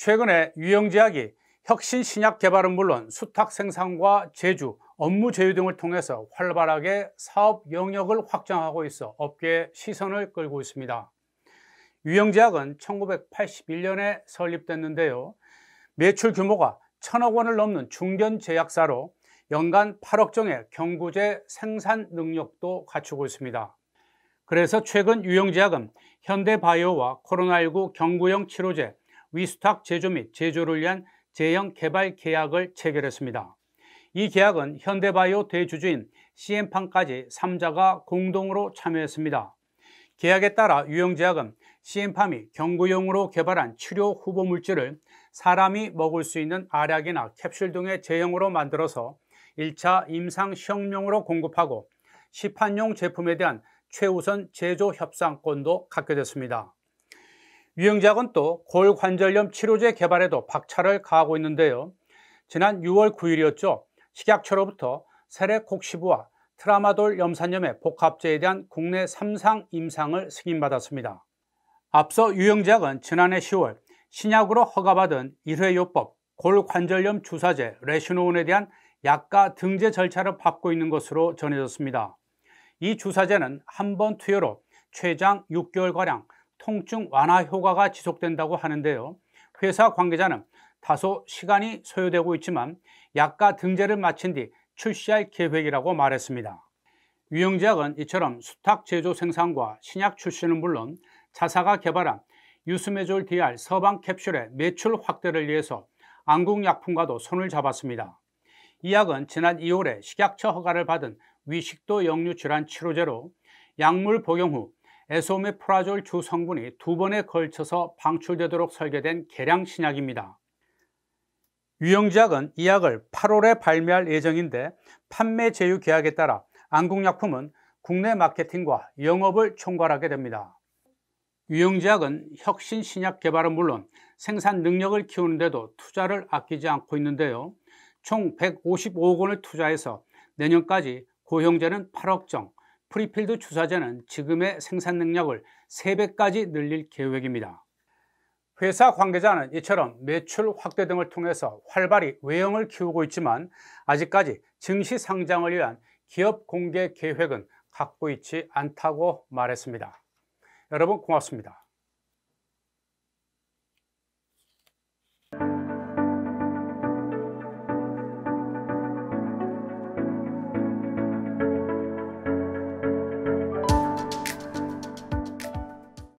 최근에 유영제약이 혁신 신약 개발은 물론 수탁 생산과 제주 업무 제휴 등을 통해서 활발하게 사업 영역을 확장하고 있어 업계의 시선을 끌고 있습니다. 유영제약은 1981년에 설립됐는데요. 매출 규모가 천억 원을 넘는 중견 제약사로 연간 8억정의 경구제 생산 능력도 갖추고 있습니다. 그래서 최근 유영제약은 현대바이오와 코로나19 경구형 치료제, 위스탁 제조 및 제조를 위한 제형 개발 계약을 체결했습니다. 이 계약은 현대바이오 대주주인 CM판까지 3자가 공동으로 참여했습니다. 계약에 따라 유형제약은 CM팜이 경구용으로 개발한 치료 후보 물질을 사람이 먹을 수 있는 알약이나 캡슐 등의 제형으로 만들어서 1차 임상 시험용으로 공급하고 시판용 제품에 대한 최우선 제조 협상권도 갖게 됐습니다. 유영작은 또 골관절염 치료제 개발에도 박차를 가하고 있는데요. 지난 6월 9일이었죠. 식약처로부터 세레콕시브와 트라마돌 염산염의 복합제에 대한 국내 3상 임상을 승인받았습니다. 앞서 유영작은 지난해 10월 신약으로 허가받은 1회요법 골관절염 주사제 레시노온에 대한 약가 등재 절차를 밟고 있는 것으로 전해졌습니다. 이 주사제는 한 번 투여로 최장 6개월가량 통증 완화 효과가 지속된다고 하는데요. 회사 관계자는 다소 시간이 소요되고 있지만 약과 등재를 마친 뒤 출시할 계획이라고 말했습니다. 위영제약은 이처럼 수탁 제조 생산과 신약 출시는 물론 자사가 개발한 유스메졸 DR 서방 캡슐의 매출 확대를 위해서 안국약품과도 손을 잡았습니다. 이 약은 지난 2월에 식약처 허가를 받은 위식도 역류질환 치료제로 약물 복용 후 에소메프라졸 주 성분이 두 번에 걸쳐서 방출되도록 설계된 계량 신약입니다. 유형제약은이 약을 8월에 발매할 예정인데 판매 제휴 계약에 따라 안국약품은 국내 마케팅과 영업을 총괄하게 됩니다. 유형제약은 혁신 신약 개발은 물론 생산 능력을 키우는 데도 투자를 아끼지 않고 있는데요. 총 155억 원을 투자해서 내년까지 고형제는 8억정, 프리필드 주사제는 지금의 생산 능력을 3배까지 늘릴 계획입니다. 회사 관계자는 이처럼 매출 확대 등을 통해서 활발히 외형을 키우고 있지만 아직까지 증시 상장을 위한 기업 공개 계획은 갖고 있지 않다고 말했습니다. 여러분 고맙습니다.